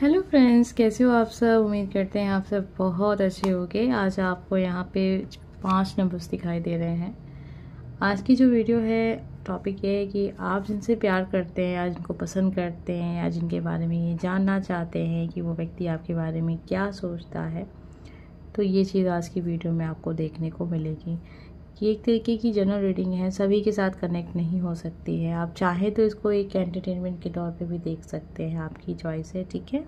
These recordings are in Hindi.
हेलो फ्रेंड्स कैसे हो आप सब उम्मीद करते हैं आप सब बहुत अच्छे होंगे आज आपको यहाँ पे पांच नंबर्स दिखाई दे रहे हैं आज की जो वीडियो है टॉपिक ये है कि आप जिनसे प्यार करते हैं या जिनको पसंद करते हैं या जिनके बारे में ये जानना चाहते हैं कि वो व्यक्ति आपके बारे में क्या सोचता है तो ये चीज़ आज की वीडियो में आपको देखने को मिलेगी ये एक तरीके की जनरल रीडिंग है सभी के साथ कनेक्ट नहीं हो सकती है आप चाहे तो इसको एक एंटरटेनमेंट के तौर पे भी देख सकते हैं आपकी चॉइस है ठीक है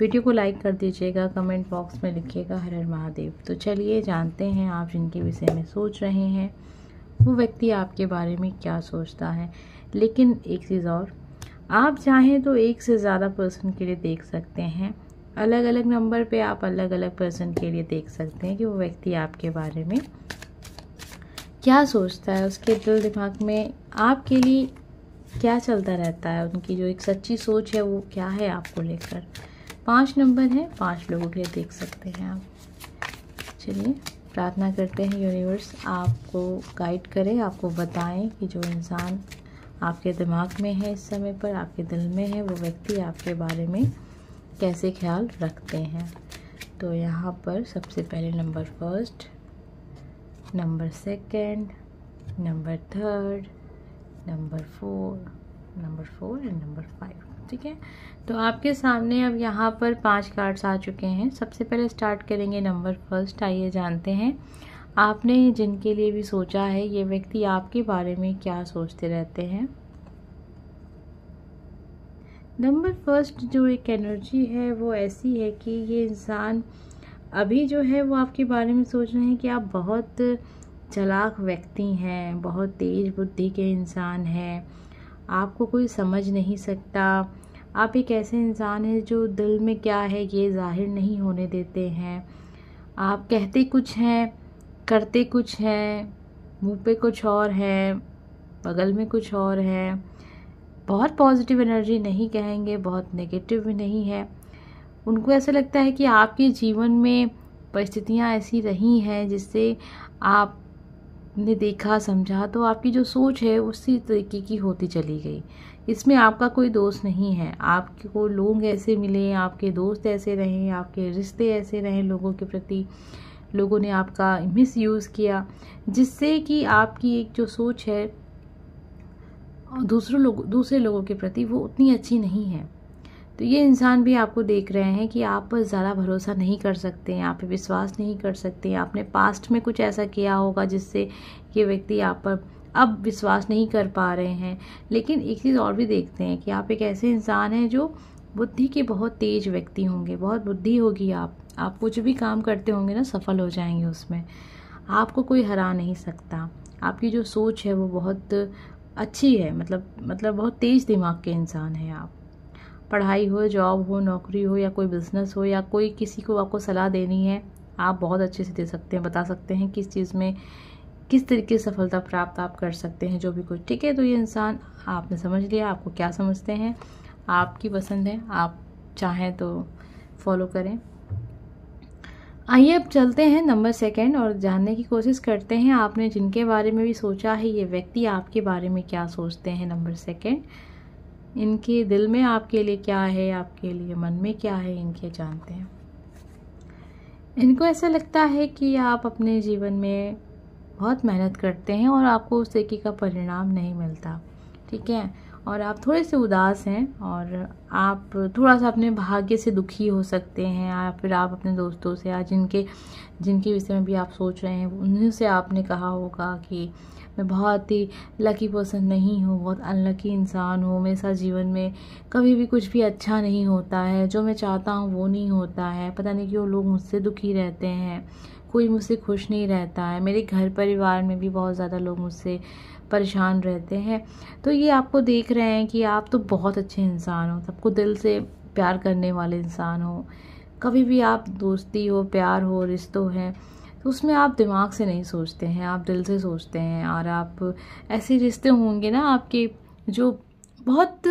वीडियो को लाइक कर दीजिएगा कमेंट बॉक्स में लिखिएगा हर हर महादेव तो चलिए जानते हैं आप जिनके विषय में सोच रहे हैं वो व्यक्ति आपके बारे में क्या सोचता है लेकिन एक चीज़ और आप चाहें तो एक से ज़्यादा पर्सन के लिए देख सकते हैं अलग अलग नंबर पे आप अलग अलग पर्सन के लिए देख सकते हैं कि वो व्यक्ति आपके बारे में क्या सोचता है उसके दिल दिमाग में आपके लिए क्या चलता रहता है उनकी जो एक सच्ची सोच है वो क्या है आपको लेकर पाँच नंबर है पाँच लोगों के देख सकते हैं आप चलिए प्रार्थना करते हैं यूनिवर्स आपको गाइड करे आपको बताएं कि जो इंसान आपके दिमाग में है इस समय पर आपके दिल में है वो व्यक्ति आपके बारे में कैसे ख्याल रखते हैं तो यहाँ पर सबसे पहले number first number second number third number four number four and number five ठीक है तो आपके सामने अब यहाँ पर पांच कार्ड्स आ चुके हैं सबसे पहले स्टार्ट करेंगे नंबर फर्स्ट आइए जानते हैं आपने जिनके लिए भी सोचा है ये व्यक्ति आपके बारे में क्या सोचते रहते हैं नंबर फर्स्ट जो एक एनर्जी है वो ऐसी है कि ये इंसान अभी जो है वो आपके बारे में सोच रहे हैं कि आप बहुत चलाक व्यक्ति हैं बहुत तेज़ बुद्धि के इंसान हैं आपको कोई समझ नहीं सकता आप एक ऐसे इंसान हैं जो दिल में क्या है ये जाहिर नहीं होने देते हैं आप कहते कुछ हैं करते कुछ हैं मुंह पे कुछ और है बगल में कुछ और है बहुत पॉजिटिव एनर्जी नहीं कहेंगे बहुत नेगेटिव भी नहीं है उनको ऐसा लगता है कि आपके जीवन में परिस्थितियाँ ऐसी रही हैं जिससे आपने देखा समझा तो आपकी जो सोच है उसी तरीके की होती चली गई इसमें आपका कोई दोस्त नहीं है आपको लोग ऐसे मिले आपके दोस्त ऐसे रहे आपके रिश्ते ऐसे रहे लोगों के प्रति लोगों ने आपका मिस यूज़ किया जिससे कि आपकी एक जो सोच है दूसरों लोग दूसरे लोगों के प्रति वो उतनी अच्छी नहीं है तो ये इंसान भी आपको देख रहे हैं कि आप पर ज़्यादा भरोसा नहीं कर सकते हैं आप पर विश्वास नहीं कर सकते हैं आपने पास्ट में कुछ ऐसा किया होगा जिससे ये व्यक्ति आप पर अब विश्वास नहीं कर पा रहे हैं लेकिन एक चीज़ और भी देखते हैं कि आप एक ऐसे इंसान हैं जो बुद्धि के बहुत तेज व्यक्ति होंगे बहुत बुद्धि होगी आप आप कुछ भी काम करते होंगे ना सफल हो जाएंगे उसमें आपको कोई हरा नहीं सकता आपकी जो सोच है वो बहुत अच्छी है मतलब मतलब बहुत तेज़ दिमाग के इंसान हैं आप पढ़ाई हो जॉब हो नौकरी हो या कोई बिज़नेस हो या कोई किसी को आपको सलाह देनी है आप बहुत अच्छे से दे सकते हैं बता सकते हैं किस चीज़ में किस तरीके से सफलता प्राप्त आप कर सकते हैं जो भी कुछ ठीक है तो ये इंसान आपने समझ लिया आपको क्या समझते हैं आपकी पसंद है आप चाहें तो फॉलो करें आइए अब चलते हैं नंबर सेकंड और जानने की कोशिश करते हैं आपने जिनके बारे में भी सोचा है ये व्यक्ति आपके बारे में क्या सोचते हैं नंबर सेकंड इनके दिल में आपके लिए क्या है आपके लिए मन में क्या है इनके जानते हैं इनको ऐसा लगता है कि आप अपने जीवन में बहुत मेहनत करते हैं और आपको उस तरीके का परिणाम नहीं मिलता ठीक है और आप थोड़े से उदास हैं और आप थोड़ा सा अपने भाग्य से दुखी हो सकते हैं या फिर आप अपने दोस्तों से या जिनके जिनके विषय में भी आप सोच रहे हैं उन्हीं से आपने कहा होगा कि मैं बहुत ही लकी पर्सन नहीं हूँ बहुत अनलकी इंसान हूँ मेरे साथ जीवन में कभी भी कुछ भी अच्छा नहीं होता है जो मैं चाहता हूँ वो नहीं होता है पता नहीं क्यों लोग मुझसे दुखी रहते हैं कोई मुझसे खुश नहीं रहता है मेरे घर परिवार में भी बहुत ज़्यादा लोग मुझसे परेशान रहते हैं तो ये आपको देख रहे हैं कि आप तो बहुत अच्छे इंसान हो सबको दिल से प्यार करने वाले इंसान हो कभी भी आप दोस्ती हो प्यार हो रिश्तों हैं तो उसमें आप दिमाग से नहीं सोचते हैं आप दिल से सोचते हैं और आप ऐसे रिश्ते होंगे ना आपके जो बहुत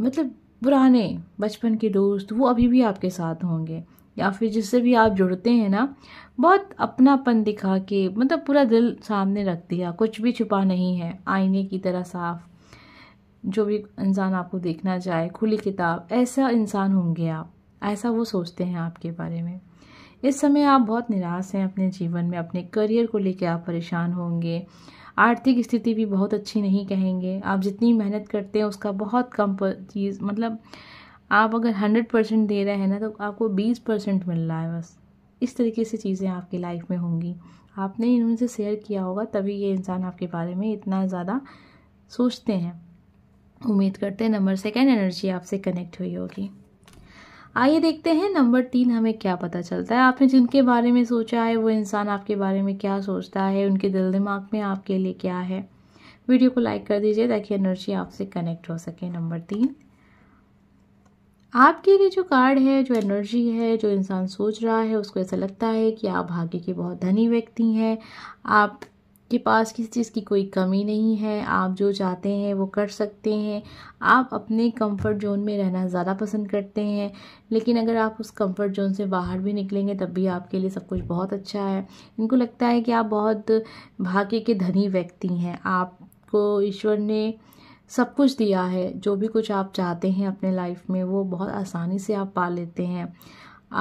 मतलब पुराने बचपन के दोस्त वो अभी भी आपके साथ होंगे या फिर जिससे भी आप जुड़ते हैं ना बहुत अपनापन दिखा के मतलब पूरा दिल सामने रख दिया कुछ भी छुपा नहीं है आईने की तरह साफ जो भी इंसान आपको देखना चाहे खुली किताब ऐसा इंसान होंगे आप ऐसा वो सोचते हैं आपके बारे में इस समय आप बहुत निराश हैं अपने जीवन में अपने करियर को लेकर आप परेशान होंगे आर्थिक स्थिति भी बहुत अच्छी नहीं कहेंगे आप जितनी मेहनत करते हैं उसका बहुत कम चीज़ मतलब आप अगर हंड्रेड परसेंट दे रहे हैं ना तो आपको बीस परसेंट मिल रहा है बस इस तरीके से चीज़ें आपकी लाइफ में होंगी आपने इनसे शेयर किया होगा तभी ये इंसान आपके बारे में इतना ज़्यादा सोचते हैं उम्मीद करते हैं नंबर सेकेंड एनर्जी आपसे कनेक्ट हुई होगी आइए देखते हैं नंबर तीन हमें क्या पता चलता है आपने जिनके बारे में सोचा है वो इंसान आपके बारे में क्या सोचता है उनके दिल दिमाग में आपके लिए क्या है वीडियो को लाइक कर दीजिए ताकि एनर्जी आपसे कनेक्ट हो सके नंबर तीन आपके लिए जो कार्ड है जो एनर्जी है जो इंसान सोच रहा है उसको ऐसा लगता है कि आप भाग्य के बहुत धनी व्यक्ति हैं आप आपके पास किसी चीज़ की कोई कमी नहीं है आप जो चाहते हैं वो कर सकते हैं आप अपने कंफर्ट जोन में रहना ज़्यादा पसंद करते हैं लेकिन अगर आप उस कंफर्ट जोन से बाहर भी निकलेंगे तब भी आपके लिए सब कुछ बहुत अच्छा है इनको लगता है कि आप बहुत भाग्य के धनी व्यक्ति हैं आपको ईश्वर ने सब कुछ दिया है जो भी कुछ आप चाहते हैं अपने लाइफ में वो बहुत आसानी से आप पा लेते हैं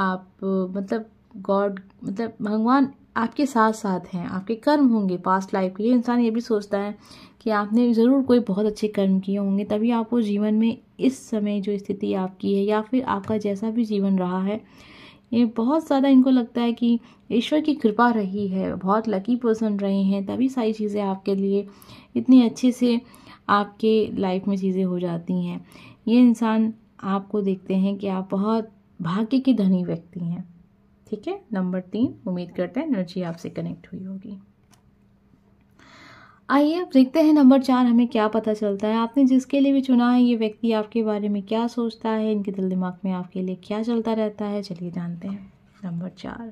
आप मतलब गॉड मतलब भगवान आपके साथ साथ हैं आपके कर्म होंगे पास्ट लाइफ के ये इंसान ये भी सोचता है कि आपने ज़रूर कोई बहुत अच्छे कर्म किए होंगे तभी आपको जीवन में इस समय जो स्थिति आपकी है या फिर आपका जैसा भी जीवन रहा है ये बहुत ज़्यादा इनको लगता है कि ईश्वर की कृपा रही है बहुत लकी पर्सन रहे हैं तभी सारी चीज़ें आपके लिए इतनी अच्छे से आपके लाइफ में चीज़ें हो जाती हैं ये इंसान आपको देखते हैं कि आप बहुत भाग्य के धनी व्यक्ति हैं ठीक है नंबर तीन उम्मीद करते हैं एनर्जी आपसे कनेक्ट हुई होगी आइए अब देखते हैं नंबर चार हमें क्या पता चलता है आपने जिसके लिए भी चुना है ये व्यक्ति आपके बारे में क्या सोचता है इनके दिल दिमाग में आपके लिए क्या चलता रहता है चलिए जानते हैं नंबर चार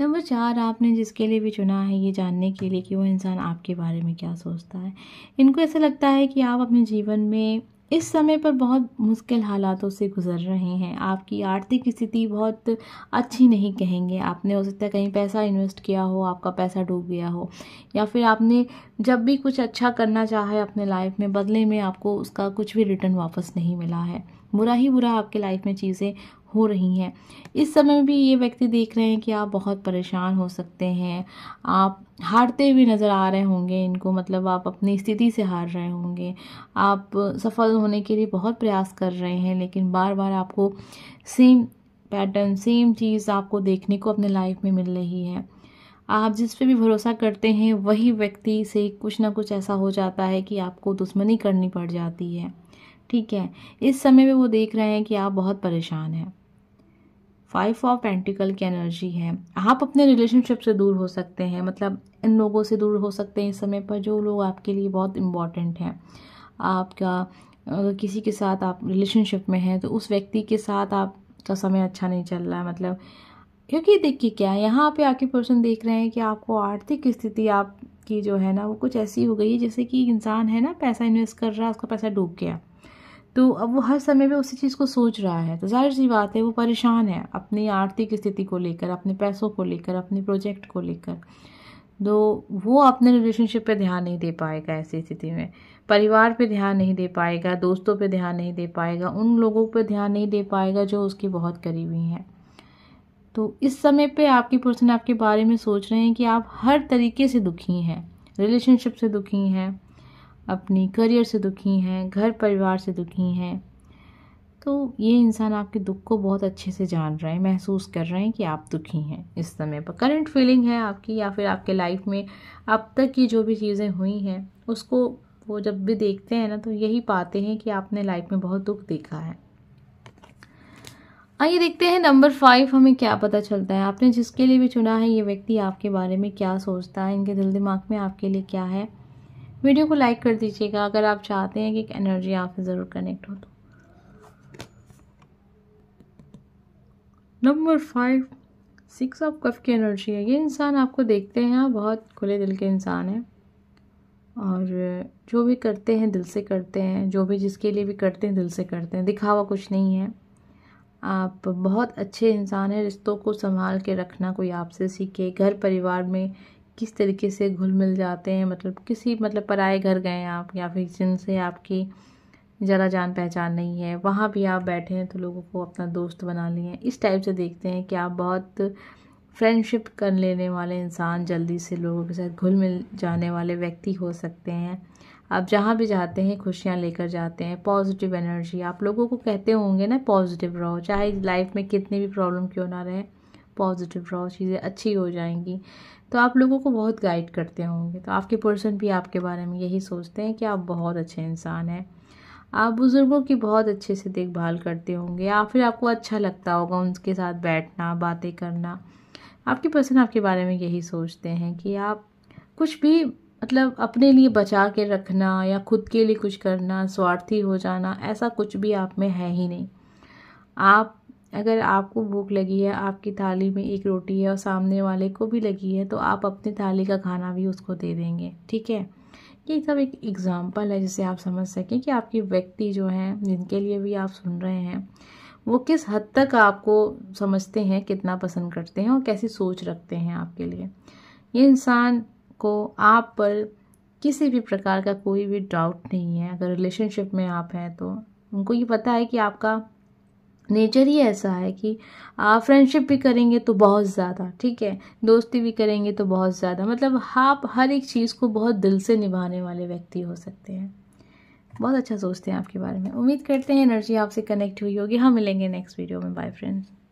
नंबर चार आपने जिसके लिए भी चुना है ये जानने के लिए कि वो इंसान आपके बारे में क्या सोचता है इनको ऐसा लगता है कि आप अपने जीवन में इस समय पर बहुत मुश्किल हालातों से गुज़र रहे हैं आपकी आर्थिक स्थिति बहुत अच्छी नहीं कहेंगे आपने हो सकता है कहीं पैसा इन्वेस्ट किया हो आपका पैसा डूब गया हो या फिर आपने जब भी कुछ अच्छा करना चाहा है अपने लाइफ में बदले में आपको उसका कुछ भी रिटर्न वापस नहीं मिला है बुरा ही बुरा आपके लाइफ में चीज़ें हो रही हैं इस समय भी ये व्यक्ति देख रहे हैं कि आप बहुत परेशान हो सकते हैं आप हारते हुए नज़र आ रहे होंगे इनको मतलब आप अपनी स्थिति से हार रहे होंगे आप सफल होने के लिए बहुत प्रयास कर रहे हैं लेकिन बार बार आपको सेम पैटर्न सेम चीज़ आपको देखने को अपने लाइफ में मिल रही है आप जिस पे भी भरोसा करते हैं वही व्यक्ति से कुछ ना कुछ ऐसा हो जाता है कि आपको दुश्मनी करनी पड़ जाती है ठीक है इस समय में वो देख रहे हैं कि आप बहुत परेशान हैं फाइव ऑफ पेंटिकल की एनर्जी है आप अपने रिलेशनशिप से दूर हो सकते हैं मतलब इन लोगों से दूर हो सकते हैं इस समय पर जो लोग आपके लिए बहुत इम्पॉर्टेंट हैं आपका अगर किसी के साथ आप रिलेशनशिप में हैं तो उस व्यक्ति के साथ आपका समय अच्छा नहीं चल रहा है मतलब क्योंकि देखिए क्या यहाँ पे आके पर्सन देख रहे हैं कि आपको आर्थिक स्थिति आपकी जो है ना वो कुछ ऐसी हो गई है जैसे कि इंसान है ना पैसा इन्वेस्ट कर रहा है उसका पैसा डूब गया तो अब वो हर समय में उसी चीज़ को सोच रहा है तो जाहिर सी बात है वो परेशान है अपनी आर्थिक स्थिति को लेकर अपने पैसों को लेकर अपने प्रोजेक्ट को लेकर तो वो अपने रिलेशनशिप पे ध्यान नहीं दे पाएगा ऐसी स्थिति में परिवार पे ध्यान नहीं दे पाएगा दोस्तों पे ध्यान नहीं दे पाएगा उन लोगों पे ध्यान नहीं दे पाएगा जो उसके बहुत करीबी हैं तो इस समय पे आपकी पर्सन आपके बारे में सोच रहे हैं कि आप हर तरीके से दुखी हैं रिलेशनशिप से दुखी हैं अपनी करियर से दुखी हैं घर परिवार से दुखी हैं तो ये इंसान आपके दुख को बहुत अच्छे से जान रहे हैं महसूस कर रहे हैं कि आप दुखी हैं इस समय पर करंट फीलिंग है आपकी या फिर आपके लाइफ में अब तक की जो भी चीज़ें हुई हैं उसको वो जब भी देखते हैं ना तो यही पाते हैं कि आपने लाइफ में बहुत दुख देखा है आइए देखते हैं नंबर फाइव हमें क्या पता चलता है आपने जिसके लिए भी चुना है ये व्यक्ति आपके बारे में क्या सोचता है इनके दिल दिमाग में आपके लिए क्या है वीडियो को लाइक कर दीजिएगा अगर आप चाहते हैं कि एक एनर्जी आपसे ज़रूर कनेक्ट हो तो number five six of cups की एनर्जी है ये इंसान आपको देखते हैं आप बहुत खुले दिल के इंसान हैं और जो भी करते हैं दिल से करते हैं जो भी जिसके लिए भी करते हैं दिल से करते हैं दिखावा कुछ नहीं है आप बहुत अच्छे इंसान हैं रिश्तों को संभाल के रखना कोई आपसे सीखे घर परिवार में किस तरीके से घुल मिल जाते हैं मतलब किसी मतलब पराए घर गए हैं आप या फिर जिनसे आपकी ज़रा जान पहचान नहीं है वहाँ भी आप बैठे हैं तो लोगों को अपना दोस्त बना लिए इस टाइप से देखते हैं कि आप बहुत फ्रेंडशिप कर लेने वाले इंसान जल्दी से लोगों के साथ घुल मिल जाने वाले व्यक्ति हो सकते हैं आप जहाँ भी जाते हैं खुशियाँ लेकर जाते हैं पॉजिटिव एनर्जी आप लोगों को कहते होंगे ना पॉजिटिव रहो चाहे लाइफ में कितनी भी प्रॉब्लम क्यों ना रहे पॉजिटिव रहो चीज़ें अच्छी हो जाएंगी तो आप लोगों को बहुत गाइड करते होंगे तो आपके पर्सन भी आपके बारे में यही सोचते हैं कि आप बहुत अच्छे इंसान हैं आप बुज़ुर्गों की बहुत अच्छे से देखभाल करते होंगे या फिर आपको अच्छा लगता होगा उनके साथ बैठना बातें करना आपके पर्सन आपके बारे में यही सोचते हैं कि आप कुछ भी मतलब अपने लिए बचा के रखना या खुद के लिए कुछ करना स्वार्थी हो जाना ऐसा कुछ भी आप में है ही नहीं आप अगर आपको भूख लगी है आपकी थाली में एक रोटी है और सामने वाले को भी लगी है तो आप अपनी थाली का खाना भी उसको दे देंगे ठीक है ये सब एक एग्ज़ाम्पल है जिसे आप समझ सकें कि आपके व्यक्ति जो हैं जिनके लिए भी आप सुन रहे हैं वो किस हद तक आपको समझते हैं कितना पसंद करते हैं और कैसी सोच रखते हैं आपके लिए ये इंसान को आप पर किसी भी प्रकार का कोई भी डाउट नहीं है अगर रिलेशनशिप में आप हैं तो उनको ये पता है कि आपका नेचर ही ऐसा है कि आप फ्रेंडशिप भी करेंगे तो बहुत ज़्यादा ठीक है दोस्ती भी करेंगे तो बहुत ज़्यादा मतलब आप हर एक चीज़ को बहुत दिल से निभाने वाले व्यक्ति हो सकते हैं बहुत अच्छा सोचते हैं आपके बारे में उम्मीद करते हैं एनर्जी आपसे कनेक्ट हुई होगी हम मिलेंगे नेक्स्ट वीडियो में बाय फ्रेंड्स